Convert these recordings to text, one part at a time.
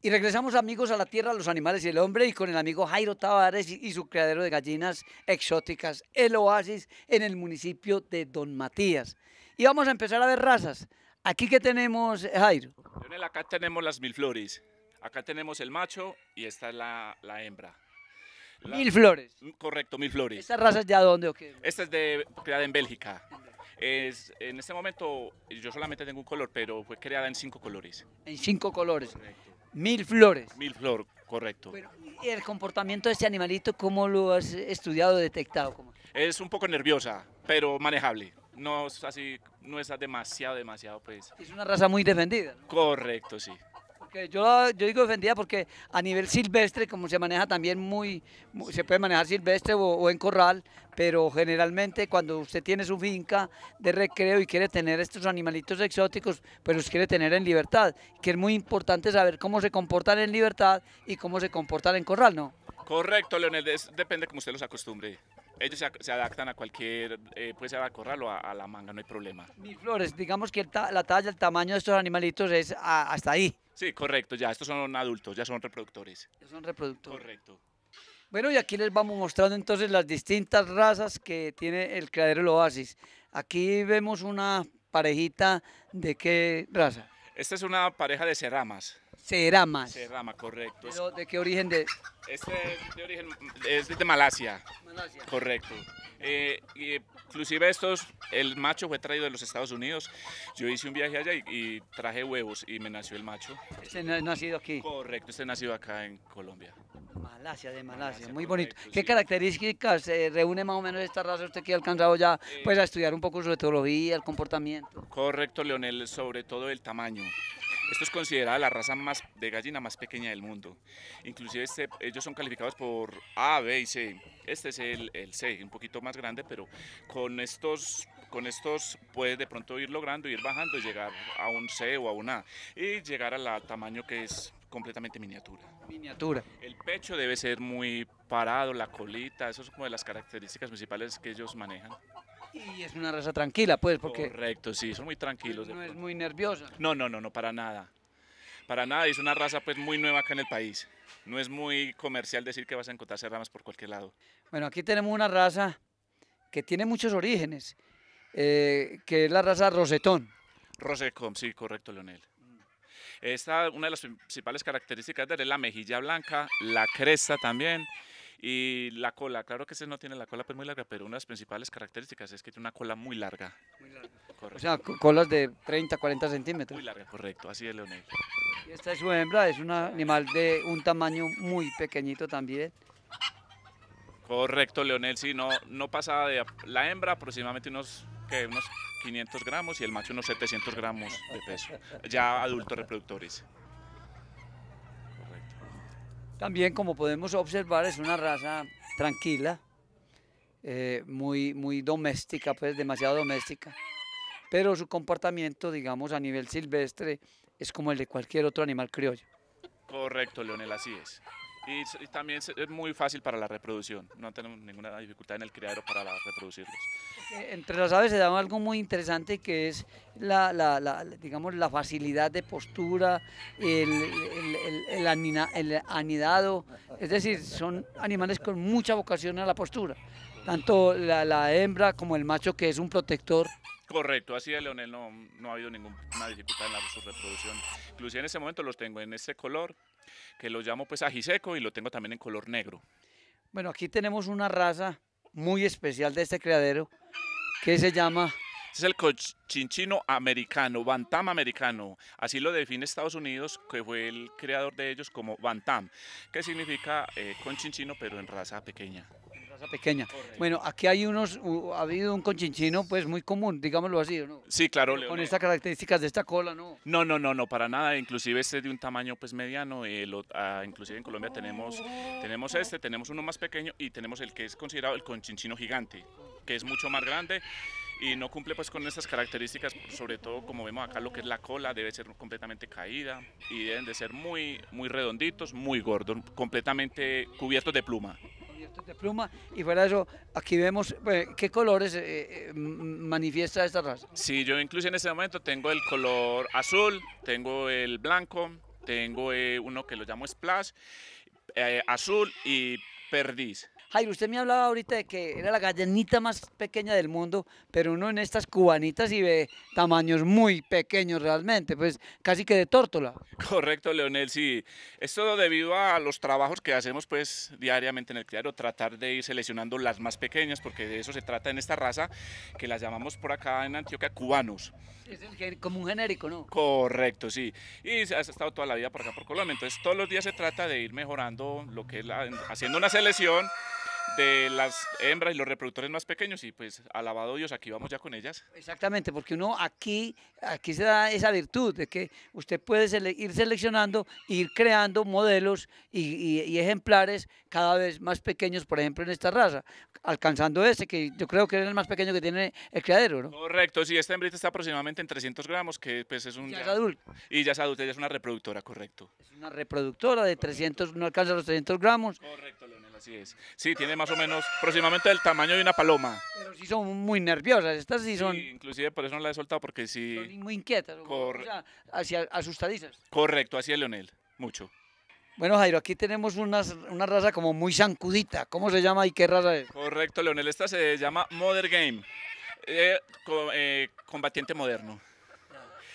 Y regresamos amigos a la tierra, los animales y el hombre y con el amigo Jairo Tavares y, su criadero de gallinas exóticas, el oasis en el municipio de Don Matías. Y vamos a empezar a ver razas. Aquí que tenemos Jairo. acá tenemos las mil flores. Acá tenemos el macho y esta es la, hembra. mil flores. Mm, correcto, mil flores. ¿Esta raza es de dónde o qué? Esta es de, creada en Bélgica. Es, en este momento yo solamente tengo un color, pero fue creada en cinco colores. En cinco colores. Correcto. Mil flores. Mil flores, correcto. ¿y el comportamiento de este animalito cómo lo has estudiado, detectado? ¿Cómo? Es un poco nerviosa, pero manejable. No es así, no es demasiado, demasiado, pues. Es una raza muy defendida. Correcto, sí yo, yo digo defendida porque a nivel silvestre, como se maneja también muy, se puede manejar silvestre o, en corral, pero generalmente cuando usted tiene su finca de recreo y quiere tener estos animalitos exóticos, pues los quiere tener en libertad, que es muy importante saber cómo se comportan en libertad y cómo se comportan en corral, ¿no? Correcto, Leonel, depende como usted los acostumbre ellos se, adaptan a cualquier, eh, pues ser a corral o a, la manga, no hay problema. Mis flores, digamos que la talla, el tamaño de estos animalitos es hasta ahí. Sí, correcto, ya estos son adultos, ya son reproductores. Ya son reproductores. Correcto. Bueno, y aquí les vamos mostrando entonces las distintas razas que tiene el criadero del oasis. Aquí vemos una parejita de qué raza. Esta es una pareja de cerramas. Ceramas. Cerama, correcto. ¿De qué origen de...? Este es de origen, de Malasia. Malasia. Correcto. Eh, inclusive estos, el macho fue traído de los Estados Unidos. Yo hice un viaje allá y, traje huevos y me nació el macho. ¿Este no ha nacido aquí? Correcto, este nació acá en Colombia. Malasia, de Malasia, muy bonito. ¿Qué características eh, reúne más o menos esta raza? Usted que ha alcanzado ya eh, pues, a estudiar un poco su etología, el comportamiento. Correcto, Leonel, sobre todo el tamaño. Esto es considerada la raza más, de gallina más pequeña del mundo. Inclusive este, ellos son calificados por A, B y C. Este es el, C, un poquito más grande, pero con estos, con estos puedes de pronto ir logrando, ir bajando y llegar a un C o a un A. Y llegar al tamaño que es completamente miniatura. Miniatura. El pecho debe ser muy parado, la colita, eso es como de las características principales que ellos manejan. Y es una raza tranquila, pues, porque... Correcto, sí, son muy tranquilos. No es muy nerviosa. No, no, no, no, para nada. Para nada, es una raza pues muy nueva acá en el país. No es muy comercial decir que vas a encontrar ramas por cualquier lado. Bueno, aquí tenemos una raza que tiene muchos orígenes, eh, que es la raza Rosetón. Rosetón, sí, correcto, Leonel. Esta, una de las principales características de él es la mejilla blanca, la cresta también, y la cola, claro que ese no tiene la cola pues muy larga, pero una de las principales características es que tiene una cola muy larga. Muy larga. Correcto. O sea, colas de 30, 40 centímetros. Muy larga, correcto, así es Leonel. Y esta es su hembra, es un animal de un tamaño muy pequeñito también. Correcto, Leonel, sí, no, no pasaba de la hembra aproximadamente unos, unos 500 gramos y el macho unos 700 gramos de peso, ya adultos reproductores. También, como podemos observar, es una raza tranquila, eh, muy, muy doméstica, pues demasiado doméstica. Pero su comportamiento, digamos, a nivel silvestre es como el de cualquier otro animal criollo. Correcto, Leonel, así es y, también es muy fácil para la reproducción, no tenemos ninguna dificultad en el criadero para reproducirlos. Entre las aves se da algo muy interesante que es la, digamos, la facilidad de postura, el, el, anidado, es decir, son animales con mucha vocación a la postura tanto la, hembra como el macho, que es un protector. Correcto, así de Leonel no, no ha habido ninguna dificultad en la, reproducción. Inclusive en ese momento los tengo en ese color, que lo llamo pues ajiseco y lo tengo también en color negro. Bueno, aquí tenemos una raza muy especial de este criadero que se llama... Es el cochinchino americano, bantam americano. Así lo define Estados Unidos, que fue el creador de ellos como bantam, que significa eh, conchinchino pero en raza pequeña pequeña. Bueno, aquí hay unos, ha habido un conchinchino pues muy común, digámoslo así, ¿no? Sí, claro. con estas características de esta cola, ¿no? No, no, no, no, para nada. Inclusive este es de un tamaño pues mediano. Eh, inclusive en Colombia tenemos, tenemos este, tenemos uno más pequeño y tenemos el que es considerado el conchinchino gigante, que es mucho más grande y no cumple pues con estas características, sobre todo como vemos acá lo que es la cola debe ser completamente caída y deben de ser muy muy redonditos, muy gordos, completamente cubiertos de pluma de pluma y fuera de eso, aquí vemos pues, qué colores eh, eh, manifiesta esta raza. Sí, yo incluso en este momento tengo el color azul, tengo el blanco, tengo eh, uno que lo llamo splash, azul y perdiz. Jairo, usted me hablaba ahorita de que era la gallinita más pequeña del mundo, pero uno en estas cubanitas y ve tamaños muy pequeños realmente, pues casi que de tórtola. Correcto, Leonel, sí. Es todo debido a los trabajos que hacemos pues diariamente en el criadero, tratar de ir seleccionando las más pequeñas, porque de eso se trata en esta raza, que las llamamos por acá en Antioquia cubanos. Es el, como un genérico, ¿no? Correcto, sí. Y has estado toda la vida por acá por Colombia, entonces todos los días se trata de ir mejorando lo que es haciendo una selección de las hembras y los reproductores más pequeños y pues alabado Dios, aquí vamos ya con ellas. Exactamente, porque uno aquí, aquí se da esa virtud de que usted puede ir seleccionando, ir creando modelos y, ejemplares cada vez más pequeños, por ejemplo, en esta raza, alcanzando ese, que yo creo que es el más pequeño que tiene el criadero, ¿no? Correcto, sí, esta hembrita está aproximadamente en 300 gramos, que pues es un... Ya, adulto. Y ya es adulta, ya es una reproductora, correcto. Es una reproductora de 300, no alcanza los 300 gramos. Correcto, Leonel. Así es. Sí, tiene más o menos aproximadamente el tamaño de una paloma. Pero sí son muy nerviosas, estas sí son... inclusive por eso no la he soltado, porque sí... Son muy inquietas, hacia, asustadizas. Correcto, así es Leonel, mucho. Bueno, Jairo, aquí tenemos una, una raza como muy zancudita. ¿Cómo se llama y qué raza es? Correcto, Leonel, esta se llama Modern Game, eh, eh, combatiente moderno.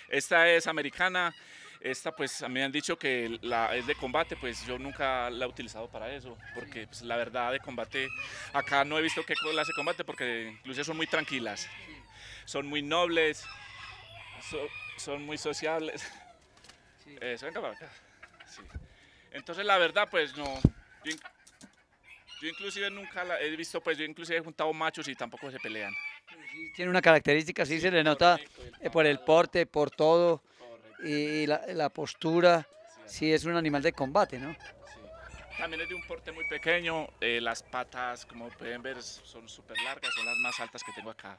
Esta es americana, esta pues a mí me han dicho que la, es de combate, pues yo nunca la he utilizado para eso, porque pues, la verdad de combate, acá no he visto que las de combate porque incluso son muy tranquilas, son muy nobles, son muy sociables. Eh, Entonces la verdad pues no, yo, inclusive nunca la he visto, pues yo inclusive he juntado machos y tampoco se pelean. Tiene una característica, sí, se le nota por el eh, porte, por todo y la, postura, sí es un animal de combate, ¿no? También es de un porte muy pequeño, eh, las patas, como pueden ver, son súper largas, son las más altas que tengo acá.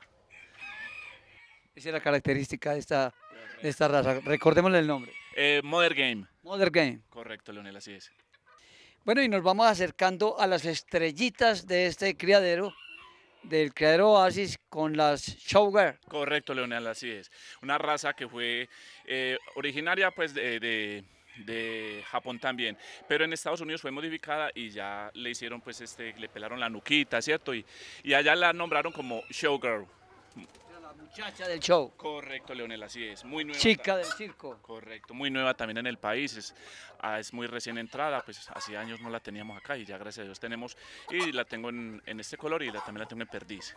Esa es la característica de esta, esta raza. Recordémosle el nombre. Eh, Mother Game. Mother Game. Correcto, Leonel, así es. Bueno, y nos vamos acercando a las estrellitas de este criadero del criadero Oasis con las Showgirl. Correcto, Leonel, así es. Una raza que fue eh, originaria pues de, Japón también, pero en Estados Unidos fue modificada y ya le hicieron pues este, le pelaron la nuquita, ¿cierto? Y, y allá la nombraron como Showgirl muchacha del show. Correcto, Leonel, así es. Muy nueva. Chica del circo. Correcto, muy nueva también en el país. Es, ah, es muy recién entrada, pues hace años no la teníamos acá y ya gracias a Dios tenemos. Y la tengo en, este color y la, también la tengo en perdiz.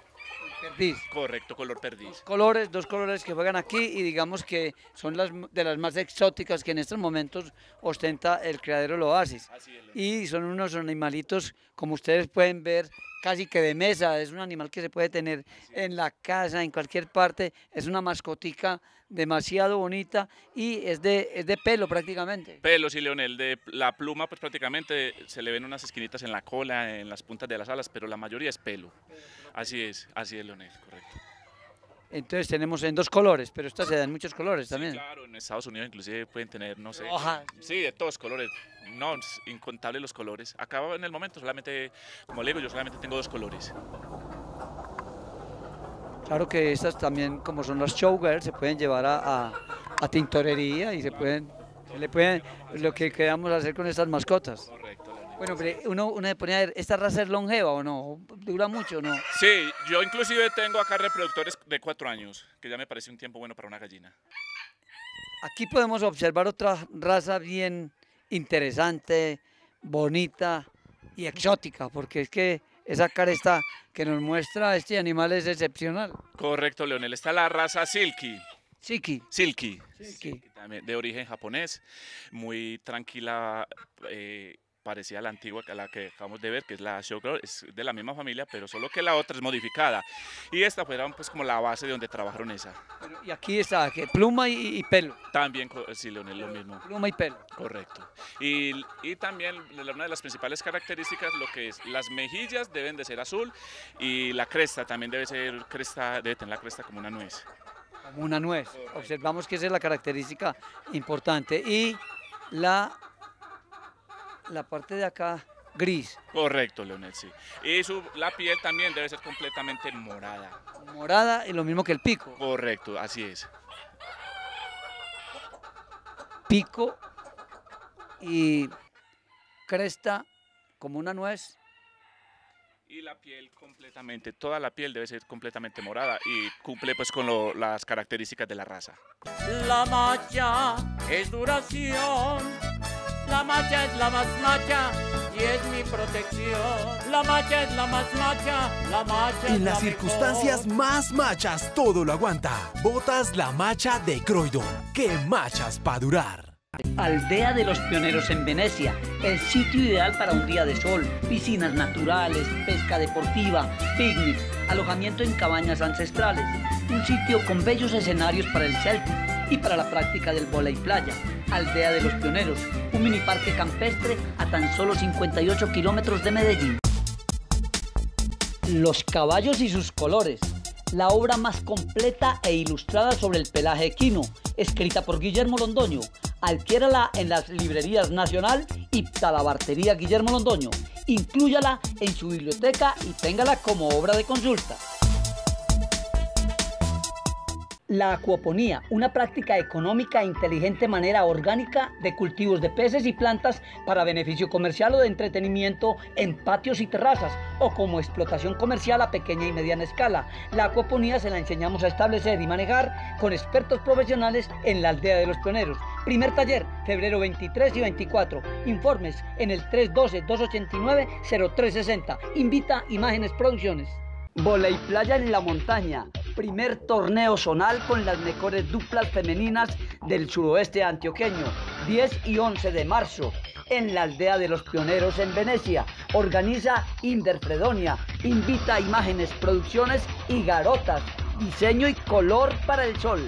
Perdiz. Correcto, color perdiz. colores, dos colores que juegan aquí y digamos que son las de las más exóticas que en estos momentos ostenta el criadero del Oasis. y son unos animalitos, como ustedes pueden ver, casi que de mesa, es un animal que se puede tener en la casa, en cualquier parte, es una mascotica demasiado bonita y es de, es de pelo prácticamente. Pelo, sí, Leonel, de la pluma pues prácticamente se le ven unas esquinitas en la cola, en las puntas de las alas, pero la mayoría es pelo. Así es, así es, Leonel, correcto. Entonces tenemos en dos colores, pero estas se dan muchos colores también. claro, en Estados Unidos inclusive pueden tener, no sé. Sí, de todos colores. No, incontables los colores. Acá en el momento solamente, como le digo, yo solamente tengo dos colores. Claro que estas también, como son las showgirls, se pueden llevar a, tintorería y se pueden, le pueden, lo que queramos hacer con estas mascotas. Bueno, pero uno, uno ponía, ¿esta raza es longeva o no? ¿Dura mucho o no? Sí, yo inclusive tengo acá reproductores de cuatro años, que ya me parece un tiempo bueno para una gallina. Aquí podemos observar otra raza bien interesante, bonita y exótica, porque es que esa cara que nos muestra este animal es excepcional. Correcto, Leonel. Está la raza Silky. Silky. Silky. Silky. también de origen japonés, muy tranquila, eh, parecía la antigua, la que acabamos de ver, que es la Showgirl, es de la misma familia, pero solo que la otra es modificada. Y esta fue pues, como la base de donde trabajaron esa. y aquí está, que pluma y, pelo. También, sí, Leonel, lo mismo. Pluma y pelo. Correcto. Y, y, también una de las principales características, lo que es las mejillas deben de ser azul y la cresta también debe ser cresta, debe tener la cresta como una nuez. Como una nuez. Observamos que esa es la característica importante. Y la la parte de acá gris. Correcto, Leonel, sí. Y la piel también debe ser completamente morada. Morada y lo mismo que el pico. Correcto, así es. Pico y cresta como una nuez. Y la piel completamente, toda la piel debe ser completamente morada y cumple pues con las características de la raza. La macha es duración la macha es la más macha y es mi protección. La macha es la más macha, la macha. En las circunstancias más machas todo lo aguanta. Botas la macha de Croydon. ¡Qué machas para durar! Aldea de los Pioneros en Venecia, el sitio ideal para un día de sol, piscinas naturales, pesca deportiva, picnic, alojamiento en cabañas ancestrales, un sitio con bellos escenarios para el selfie y para la práctica del y playa. Aldea de los Pioneros, un mini parque campestre a tan solo 58 kilómetros de Medellín. Los caballos y sus colores, la obra más completa e ilustrada sobre el pelaje equino, escrita por Guillermo Londoño. Adquiérala en las librerías Nacional y Talabartería Guillermo Londoño. Inclúyala en su biblioteca y téngala como obra de consulta la acuaponía, una práctica económica e inteligente manera orgánica de cultivos de peces y plantas para beneficio comercial o de entretenimiento en patios y terrazas o como explotación comercial a pequeña y mediana escala. La acuaponía se la enseñamos a establecer y manejar con expertos profesionales en la aldea de los pioneros. Primer taller, febrero 23 y 24. Informes en el 312-289-0360. Invita Imágenes Producciones. y Playa en la montaña primer torneo zonal con las mejores duplas femeninas del suroeste antioqueño, 10 y 11 de marzo, en la aldea de los pioneros en Venecia. Organiza Inderfredonia, invita a imágenes, producciones y garotas, diseño y color para el sol.